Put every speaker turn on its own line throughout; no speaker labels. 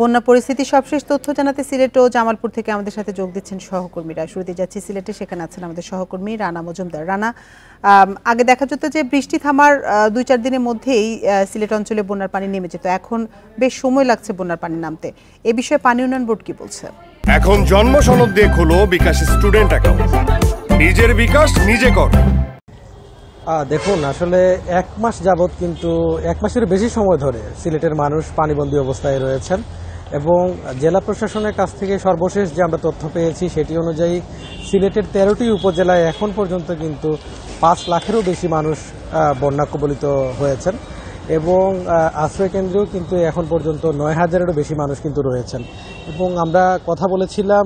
বন্যা পরিস্থিতি সবশেষ তথ্য জানাতে সিলেট ও জামালপুর থেকে আমাদের সাথে যোগ দিচ্ছেন সহকর্মীরা শুরুতে যাচ্ছি সিলেটে সেখানে আছেন আমাদের সহকর্মী রানা মজুমদার রানা আগে দেখা যেত যে বৃষ্টি থামার দুই চার দিনের মধ্যেই সিলেট অঞ্চলে বন্যার পানি নেমে যেত এখন বেশ সময় লাগছে বন্যার পানি নামতে এ বিষয়ে পানি উন্নয়ন বোর্ড কি বলছে
এখন জন্ম সনদ দিয়ে খোলো বিকাশ স্টুডেন্ট
অ্যাকাউন্ট নিজের বিকাশ নিজে কর
দেখুন আসলে এক মাস যাবৎ কিন্তু এক মাসের বেশি সময় ধরে সিলেটের মানুষ পানিবন্দী অবস্থায় রয়েছেন এবং জেলা প্রশাসনের কাছ থেকে সর্বশেষ যে আমরা তথ্য পেয়েছি সেটি অনুযায়ী সিলেটের তেরোটি উপজেলায় এখন পর্যন্ত কিন্তু পাঁচ লাখেরও বেশি মানুষ বন্যা কবলিত হয়েছেন এবং আশ্রয়কেন্দ্রেও কিন্তু এখন পর্যন্ত নয় হাজারেরও বেশি মানুষ কিন্তু রয়েছেন এবং আমরা কথা বলেছিলাম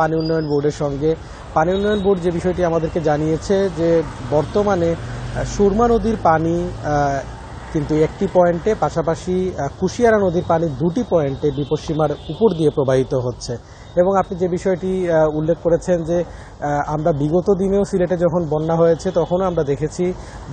পানি উন্নয়ন বোর্ডের সঙ্গে পানি উন্নয়ন বোর্ড যে বিষয়টি আমাদেরকে জানিয়েছে যে বর্তমানে সুরমা নদীর পানি কিন্তু একটি পয়েন্টে পাশাপাশি কুশিয়ারা নদীর পানি দুটি পয়েন্টে বিপদসীমার উপর দিয়ে প্রবাহিত হচ্ছে এবং আপনি যে বিষয়টি উল্লেখ করেছেন যে আমরা বিগত দিনেও সিলেটে যখন বন্যা হয়েছে তখনও আমরা দেখেছি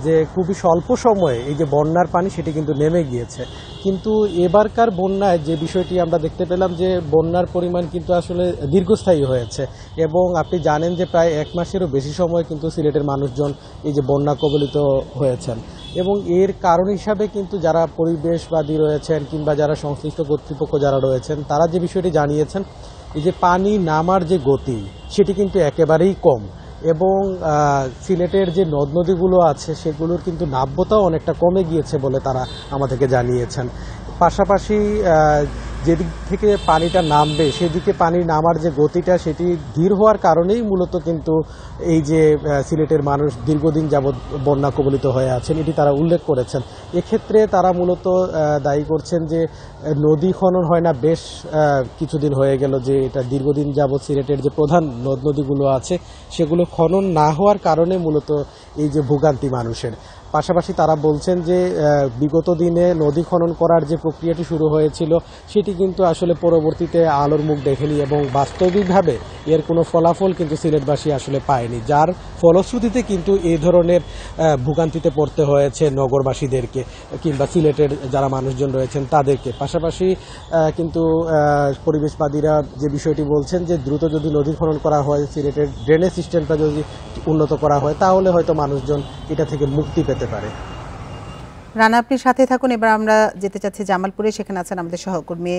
যে খুবই স্বল্প সময়ে এই যে বন্যার পানি সেটি কিন্তু নেমে গিয়েছে কিন্তু এবারকার বন্যায় যে বিষয়টি আমরা দেখতে পেলাম যে বন্যার পরিমাণ কিন্তু আসলে দীর্ঘস্থায়ী হয়েছে এবং আপনি জানেন যে প্রায় এক মাসেরও বেশি সময় কিন্তু সিলেটের মানুষজন এই যে বন্যা কবলিত হয়েছেন এবং এর কারণ হিসাবে কিন্তু যারা পরিবেশবাদী রয়েছেন কিংবা যারা সংশ্লিষ্ট কর্তৃপক্ষ যারা রয়েছেন তারা যে বিষয়টি জানিয়েছেন এই যে পানি নামার যে গতি সেটি কিন্তু একেবারেই কম এবং সিলেটের যে নদ নদীগুলো আছে সেগুলোর কিন্তু নাব্যতাও অনেকটা কমে গিয়েছে বলে তারা আমাদেরকে জানিয়েছেন পাশাপাশি যেদিক থেকে পানিটা নামবে সেদিকে পানি নামার যে গতিটা সেটি ধীর হওয়ার কারণেই মূলত কিন্তু এই যে সিলেটের মানুষ দীর্ঘদিন যাবৎ বন্যা কবলিত হয়ে আছেন এটি তারা উল্লেখ করেছেন এক্ষেত্রে তারা মূলত দায়ী করছেন যে নদী খনন হয় না বেশ কিছুদিন হয়ে গেল যে এটা দীর্ঘদিন যাবৎ সিলেটের যে প্রধান নদ নদীগুলো আছে সেগুলো খনন না হওয়ার কারণে মূলত এই যে ভোগান্তি মানুষের পাশাপাশি তারা বলছেন যে বিগত দিনে নদী খনন করার যে প্রক্রিয়াটি শুরু হয়েছিল সেটি কিন্তু আসলে পরবর্তীতে আলোর মুখ দেখেনি এবং বাস্তবিকভাবে এর কোনো ফলাফল কিন্তু সিলেটবাসী আসলে পায়নি যার ফলশ্রুতিতে কিন্তু এ ধরনের ভোগান্তিতে পড়তে হয়েছে নগরবাসীদেরকে কিংবা সিলেটের যারা মানুষজন রয়েছেন তাদেরকে পাশাপাশি কিন্তু পরিবেশবাদীরা যে বিষয়টি বলছেন যে দ্রুত যদি নদী খনন করা হয় সিলেটের ড্রেনেজ সিস্টেমটা যদি উন্নত করা হয় তাহলে হয়তো মানুষজন এটা থেকে মুক্তি পেতে হতে পারে
রানা আপনি সাথে থাকুন এবার আমরা যেতে চাচ্ছি জামালপুরে সেখানে আছেন আমাদের সহকর্মী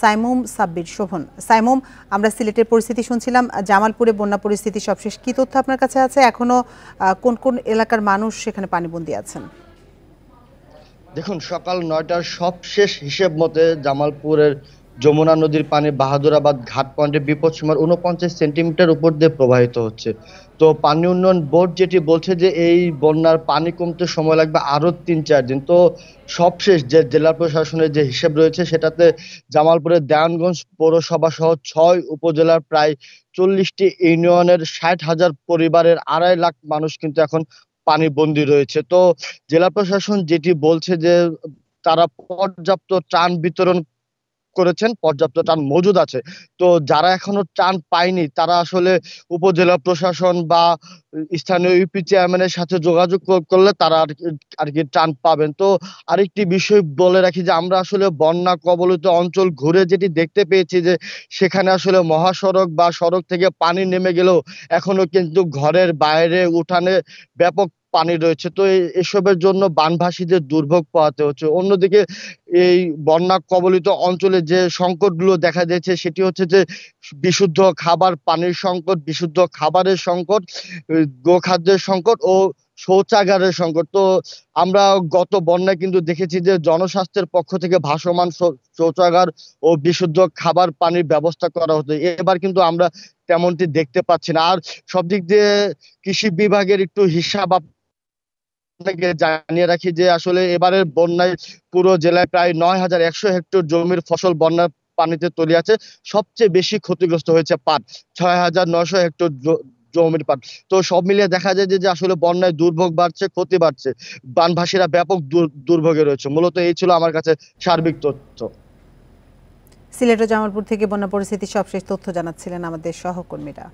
সাইমুম সাব্বির শোভন সাইমুম আমরা সিলেটের পরিস্থিতি শুনছিলাম জামালপুরে বন্যা পরিস্থিতি সবশেষ কি তথ্য আপনার কাছে আছে এখনও কোন কোন এলাকার মানুষ সেখানে পানিবন্দি আছেন
দেখুন সকাল নয়টার সবশেষ হিসেব মতে জামালপুরের যমুনা নদীর পানি বাহাদুরাবাদ ঘাট পয়েন্টে বিপদ সীমার উনপঞ্চাশ সেন্টিমিটার উপর দিয়ে প্রবাহিত হচ্ছে তো পানি উন্নয়ন বোর্ড যেটি বলছে যে এই বন্যার পানি কমতে সময় লাগবে আরও তিন চার দিন তো সবশেষ যে জেলা প্রশাসনের যে হিসেব রয়েছে সেটাতে জামালপুরের দেয়ানগঞ্জ পৌরসভা সহ ছয় উপজেলার প্রায় চল্লিশটি ইউনিয়নের ষাট হাজার পরিবারের আড়াই লাখ মানুষ কিন্তু এখন পানি বন্দী রয়েছে তো জেলা প্রশাসন যেটি বলছে যে তারা পর্যাপ্ত ত্রাণ বিতরণ করেছেন পর্যাপ্ত ত্রাণ মজুদ আছে তো যারা এখনো ত্রাণ পায়নি তারা আসলে উপজেলা প্রশাসন বা স্থানীয় ইউপি চেয়ারম্যানের সাথে যোগাযোগ করলে তারা আর কি ত্রাণ পাবেন তো আরেকটি বিষয় বলে রাখি যে আমরা আসলে বন্যা কবলিত অঞ্চল ঘুরে যেটি দেখতে পেয়েছি যে সেখানে আসলে মহাসড়ক বা সড়ক থেকে পানি নেমে গেলেও এখনো কিন্তু ঘরের বাইরে উঠানে ব্যাপক পানি রয়েছে তো এসবের জন্য বানভাসীদের দুর্ভোগ পোহাতে হচ্ছে অন্যদিকে এই বন্যা কবলিত অঞ্চলে যে সংকটগুলো দেখা দিয়েছে সেটি হচ্ছে যে বিশুদ্ধ খাবার পানির সংকট বিশুদ্ধ খাবারের সংকট গোখাদ্যের সংকট ও শৌচাগারের সংকট তো আমরা গত বন্যায় কিন্তু দেখেছি যে জনস্বাস্থ্যের পক্ষ থেকে ভাসমান শৌচাগার ও বিশুদ্ধ খাবার পানির ব্যবস্থা করা হতো এবার কিন্তু আমরা তেমনটি দেখতে পাচ্ছি না আর সব দিক দিয়ে কৃষি বিভাগের একটু হিসাব আপনাকে জানিয়ে রাখি যে আসলে এবারের বন্যায় পুরো জেলায় প্রায় নয় হাজার একশো হেক্টর জমির ফসল বন্যার পানিতে তলিয়ে আছে সবচেয়ে বেশি ক্ষতিগ্রস্ত হয়েছে পাট ছয় হাজার নয়শো হেক্টর জমির পান তো সব মিলিয়ে দেখা যায় যে আসলে বন্যায় দুর্ভোগ বাড়ছে ক্ষতি বাড়ছে বানভাসীরা ব্যাপক দুর্ভোগে রয়েছে মূলত এই ছিল আমার কাছে সার্বিক তথ্য
সিলেট ও জামালপুর থেকে বন্যা পরিস্থিতি সবশেষ তথ্য জানাচ্ছিলেন আমাদের সহকর্মীরা